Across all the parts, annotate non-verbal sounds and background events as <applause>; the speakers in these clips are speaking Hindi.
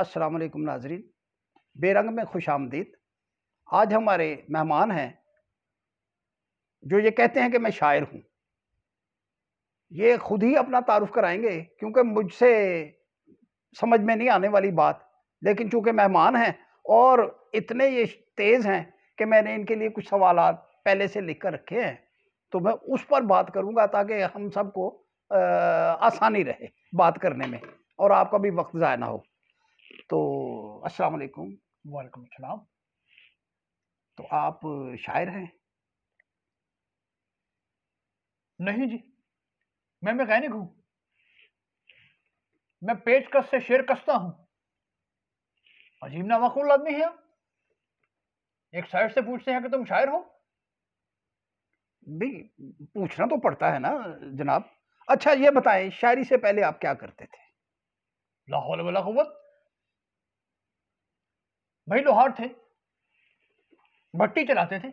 अस्सलाम वालेकुम नाजरीन बेरंग में खुश आमदीद आज हमारे मेहमान हैं जो ये कहते हैं कि मैं शायर हूँ ये खुद ही अपना तारुफ कराएंगे क्योंकि मुझसे समझ में नहीं आने वाली बात लेकिन चूँकि मेहमान हैं और इतने ये तेज़ हैं कि मैंने इनके लिए कुछ सवाल पहले से लिख कर रखे हैं तो मैं उस पर बात करूँगा ताकि हम सबको आसानी रहे बात करने में और आपका भी वक्त ज़ाय ना हो तो अस्सलाम वालेकुम वालेकुम सलाम तो आप शायर हैं नहीं जी मैं मैकेनिक हूँ मैं पेचकस से शेर कसता हूँ अजीब नामाकूल आदमी है एक शायर से पूछते हैं कि तुम शायर हो नहीं पूछना तो पड़ता है ना जनाब अच्छा ये बताएं शायरी से पहले आप क्या करते थे लाहौल वाला भाई लोहार थे भट्टी चलाते थे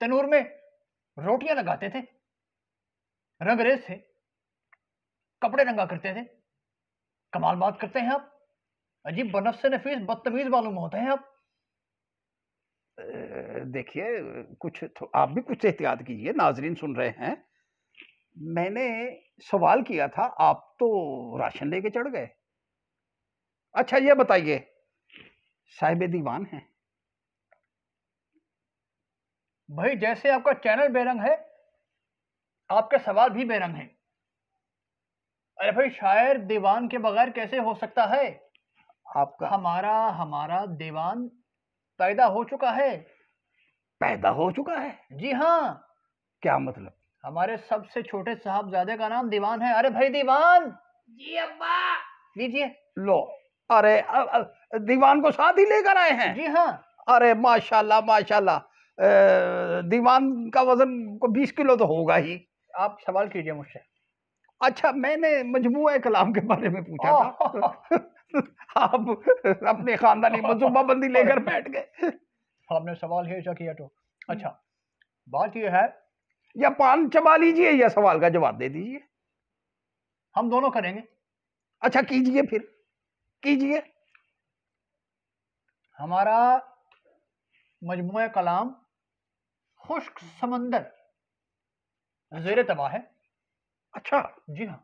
तनूर में रोटियां लगाते थे रंगरेज थे कपड़े रंगा करते थे कमाल बात करते हैं आप अजीब बनफ से नफीस बदतमीज मालूम होते हैं आप देखिए कुछ तो आप भी कुछ एहतियात कीजिए नाजरीन सुन रहे हैं मैंने सवाल किया था आप तो राशन लेके चढ़ गए अच्छा ये बताइए साहिब दीवान है भाई जैसे आपका चैनल बेरंग है आपके सवाल भी बेरंग हैं अरे भाई शायर दीवान के बगैर कैसे हो सकता है आपका हमारा हमारा दीवान पैदा हो चुका है पैदा हो चुका है जी हाँ क्या मतलब हमारे सबसे छोटे साहबजादे का नाम दीवान है अरे भाई दीवान जी अब्बा लीजिए लो अरे दीवान को साथ ही लेकर आए हैं जी हाँ अरे माशाल्लाह माशाल्लाह दीवान का वजन को बीस किलो तो होगा ही आप सवाल कीजिए मुझसे अच्छा मैंने मजमू कलाम के बारे में पूछा था आप अपने खानदानी मनसूबाबंदी लेकर बैठ गए आपने सवाल ऐसा किया तो अच्छा बात यह है या पान चबा लीजिए या सवाल का जवाब दे दीजिए हम दोनों करेंगे अच्छा कीजिए फिर कीजिए हमारा मजमू कलाम खुश्क समंदर जेर तबाह है अच्छा जी हाँ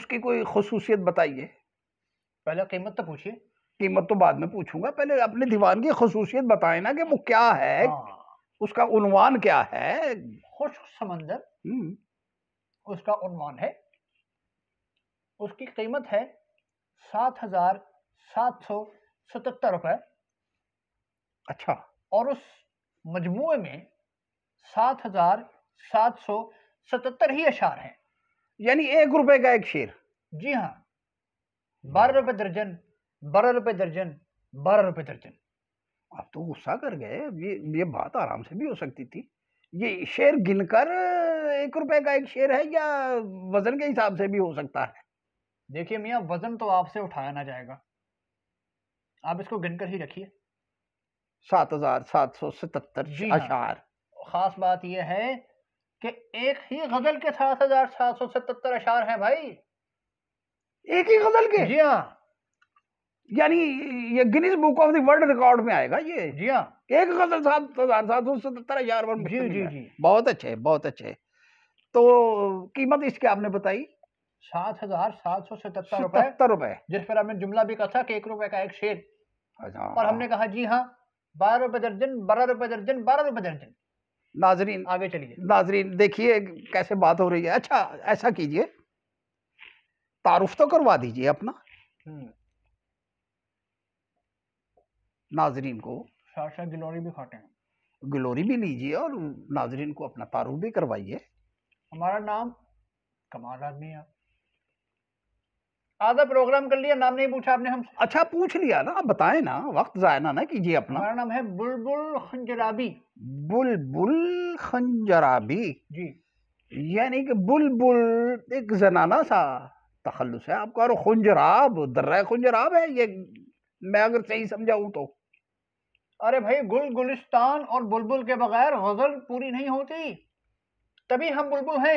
उसकी कोई खसूसियत बताइए पहले कीमत तो पूछिए कीमत तो बाद में पूछूंगा पहले अपने दीवान की खसूसियत बताए ना कि वो क्या है हाँ। उसका उन्वान क्या है खुश्क समंदर हम्म। उसका उन्वान है उसकी कीमत है सात हजार सात सौ सतहत्तर रुपये अच्छा और उस मजमू में सात हजार सात सौ सतहत्तर ही अशार हैं यानी एक रुपए का एक शेर जी हाँ बारह रुपए दर्जन बारह रुपए दर्जन बारह रुपए दर्जन आप तो गुस्सा कर गए ये ये बात आराम से भी हो सकती थी ये शेर गिनकर एक रुपए का एक शेर है या वजन के हिसाब से भी हो सकता है देखिए मियाँ वजन तो आपसे उठाया ना जाएगा आप इसको गिनकर ही रखिए सात हजार सात सौ सतर अशार हाँ। खास बात यह है कि एक ही गजल के सात हजार सात सौ सतर अशार है भाई एक ही गजल के जी हाँ यानी ये Guinness book of world record में आएगा ये जी हाँ एक गजल सात हजार सात सौ सतर हजार जी जी जी बहुत अच्छे बहुत अच्छे तो कीमत इसके आपने बताई सात हजार सात सौ सतहत्तर रुपए रुपए जिस पर हमने जुमला भी कहा था कि एक रुपए का एक शेर अच्छा। और हमने कहा जी हाँ बारह रुपए दर्जन बारह रुपए दर्जन बारह रुपए दर्जन नाजरीन आगे चलिए नाजरीन देखिए कैसे बात हो रही है अच्छा ऐसा कीजिए तारुफ तो करवा दीजिए अपना हम्म। नाजरीन को शाशा गिलोरी भी खाते हैं गिलोरी भी लीजिए और नाजरीन को अपना तारुफ भी करवाइए हमारा नाम कमाल आदमी है आधा प्रोग्राम कर लिया नाम नहीं पूछा आपने हम अच्छा पूछ लिया ना आप बताए ना वक्त जाए ना ना कीजिए अपना हमारा नाम है बुलबुल खंजराबी बुलबुल खंजराबी जी यानी कि बुलबुल एक जनाना सा तखलस है आपका और खंजराब दर्रा खंजराब है ये मैं अगर सही समझाऊँ तो अरे भाई गुल गुलिस्तान और बुलबुल के बगैर गजल पूरी नहीं होती तभी हम बुलबुल हैं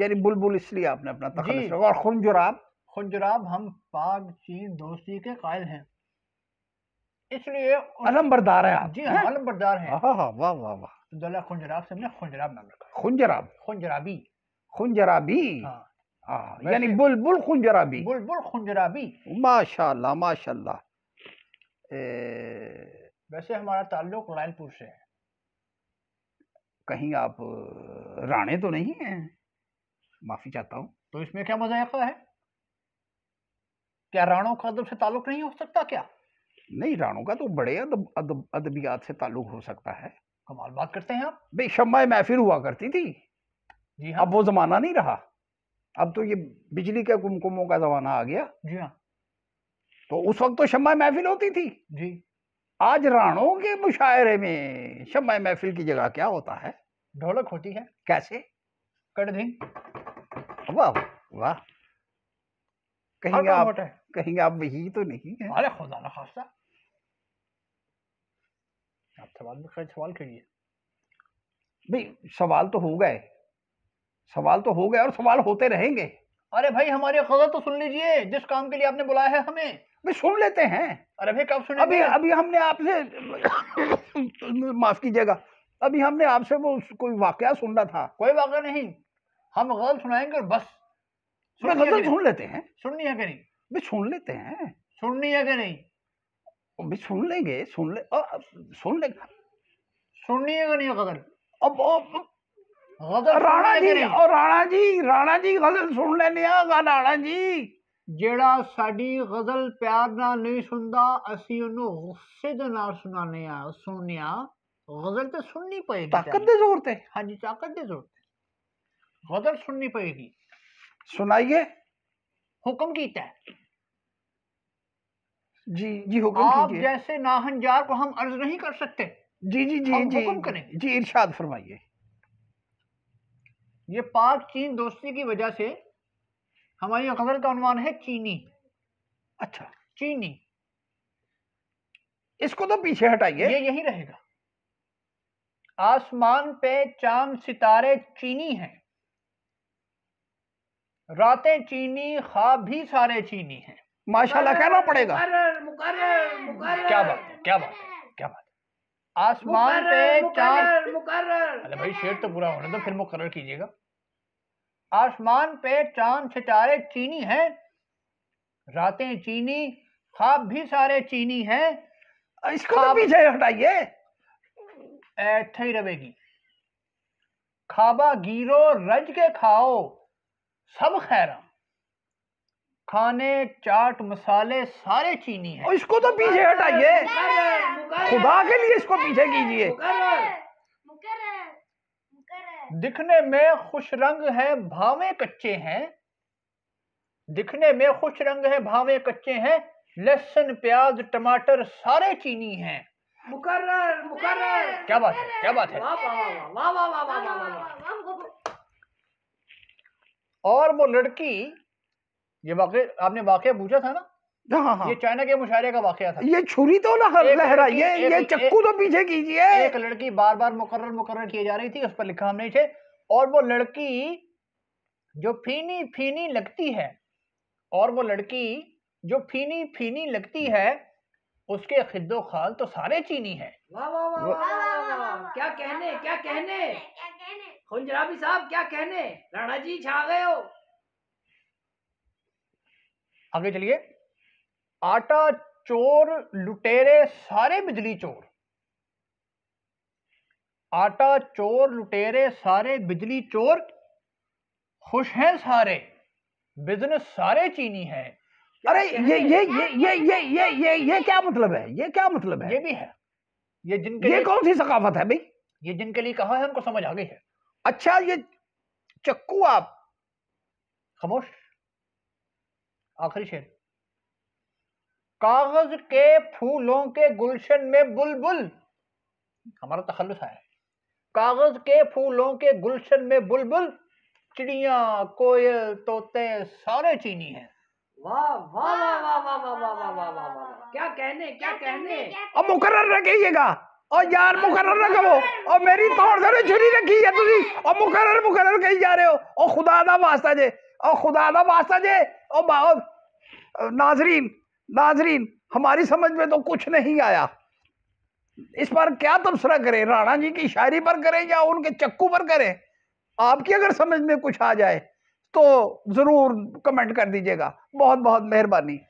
यानी बुलबुल इसलिए आपने अपना तखलस और खुनजुराब खुजराब हम पाक चीन दोस्ती के कायल हैं इसलिए अलम बरदार है जी हाँ अलम बरदार है हाँ, हाँ, वाह वाह वाह अब्दुल्ला तो खुंजराब से हमने खुंजराब नाम रखा खुंजराब खुंजराबी खुंजराबी हाँ आ, हाँ, यानी बुलबुल खुंजराबी बुलबुल खुंजराबी माशाल्लाह माशाल्लाह वैसे हमारा ताल्लुक लायनपुर से है कहीं आप राणे तो नहीं हैं माफ़ी चाहता हूँ तो इसमें क्या मजाक है क्या राणो का अदब से ताल्लुक नहीं हो सकता क्या नहीं राणो का तो बड़े अदबियात से ताल्लुक हो सकता है कमाल बात करते हैं आप भाई शम्मा महफिल हुआ करती थी जी हाँ अब वो ज़माना नहीं रहा अब तो ये बिजली के कुमकुमों का ज़माना आ गया जी हाँ तो उस वक्त तो शम्मा महफिल होती थी जी आज राणों के मुशायरे में शम्मा महफिल की जगह क्या होता है ढोलक होती है कैसे कट दी वाह वाह कहीं आप कहेंगे आप वही तो नहीं है अरे खुदा ना खासा आप सवाल में खैर सवाल करिए भाई सवाल तो हो गए सवाल तो हो गए और सवाल होते रहेंगे अरे भाई हमारी खबर तो सुन लीजिए जिस काम के लिए आपने बुलाया है हमें भाई सुन लेते हैं अरे भाई कब सुन अभी अभी हमने आपसे <coughs> माफ कीजिएगा अभी हमने आपसे वो कोई वाकया सुनना था कोई वाक्य नहीं हम गजल सुनाएंगे और बस गजल सुन लेते हैं सुननी है कि नहीं भी सुन लेते हैं सुननी है कि नहीं भी सुन लेंगे सुन ले आ, सुन ले सुननी है कि नहीं गगर अब राणा जी और राणा जी राणा जी गजल सुन लेने राणा जी जेड़ा साड़ी गजल प्यार ना नहीं सुनदा असी ओनु गुस्से दे नाल सुनाने आ सुनिया गजल तो सुननी पड़ेगी ताकत दे जोर ते हां जी ताकत दे जोर ते गजल सुननी पड़ेगी सुनाइए हुक्म कीता है जी जी हुक्म आप जैसे नाहनजार को हम अर्ज नहीं कर सकते जी जी जी जी हुक्म करें जी इरशाद फरमाइए ये पाक चीन दोस्ती की वजह से हमारी गजल का अनुमान है चीनी अच्छा चीनी इसको तो पीछे हटाइए ये यही रहेगा आसमान पे चांद सितारे चीनी हैं रातें चीनी ख्वाब भी सारे चीनी हैं माशाल्लाह कहना पड़ेगा मुकरर, मुकरर, मुकरर। क्या बात है क्या बात क्या बात आसमान पे चांद अरे भाई शेर तो पूरा होने दो तो फिर मुकर कीजिएगा आसमान पे चांद सितारे चीनी हैं रातें चीनी खाब भी सारे चीनी हैं इसको तो पीछे हटाइए रवेगी खाबा गिरो रज के खाओ सब खैरा खाने चाट मसाले सारे चीनी है इसको तो पीछे हटाइए खुदा के लिए इसको पीछे कीजिए दिखने में खुश रंग है भावे कच्चे हैं दिखने में खुश रंग है भावे कच्चे हैं लहसुन प्याज टमाटर सारे चीनी हैं मुकर्रर मुकर्रर क्या बात है क्या बात है और वो लड़की ये वाक आपने वाकया पूछा था ना हाँ, हाँ हाँ ये चाइना के मुशायरे का वाकया था ये छुरी तो ये चक्कू तो पीछे कीजिए एक लड़की बार बार मुकर्र मुकर किए जा रही थी उस पर लिखा हमने और वो लड़की जो फीनी फीनी लगती है और वो लड़की जो फीनी फीनी लगती है उसके खिदो खाल तो सारे चीनी है क्या कहने क्या कहने खुंजराबी साहब क्या कहने राणा जी छा गए हो आगे चलिए आटा चोर लुटेरे सारे बिजली चोर आटा चोर लुटेरे सारे बिजली चोर खुश हैं सारे बिजनेस सारे चीनी है अरे ये ये ये ये ये मतलब ये ये ये क्या मतलब है ये क्या मतलब है ये भी है ये जिनके ये कौन सी सकाफत है भाई ये जिनके लिए कहा है उनको समझ आ गई है अच्छा ये चक्कू आप खामोश आखिरी शेर कागज के फूलों के गुलशन में बुलबुल हमारा तखलस है कागज के फूलों के गुलशन में बुलबुल चिड़िया कोयल तोते सारे चीनी हैं वाह वाह वाह वाह वाह वाह वाह वाह वाह वाह क्या कहने क्या कहने अब मुकर्र रखिएगा और यार मुकर्र रखो और मेरी तौर से छुरी रखी है तुझी और मुकर्र मुकर्र कही जा रहे हो और खुदा ना वास्ता जे और खुदा ना वास्ता जे और नाजरीन नाजरीन हमारी समझ में तो कुछ नहीं आया इस पर क्या तबसरा करें राणा जी की शायरी पर करें या उनके चक्कू पर करें आपकी अगर समझ में कुछ आ जाए तो ज़रूर कमेंट कर दीजिएगा बहुत बहुत मेहरबानी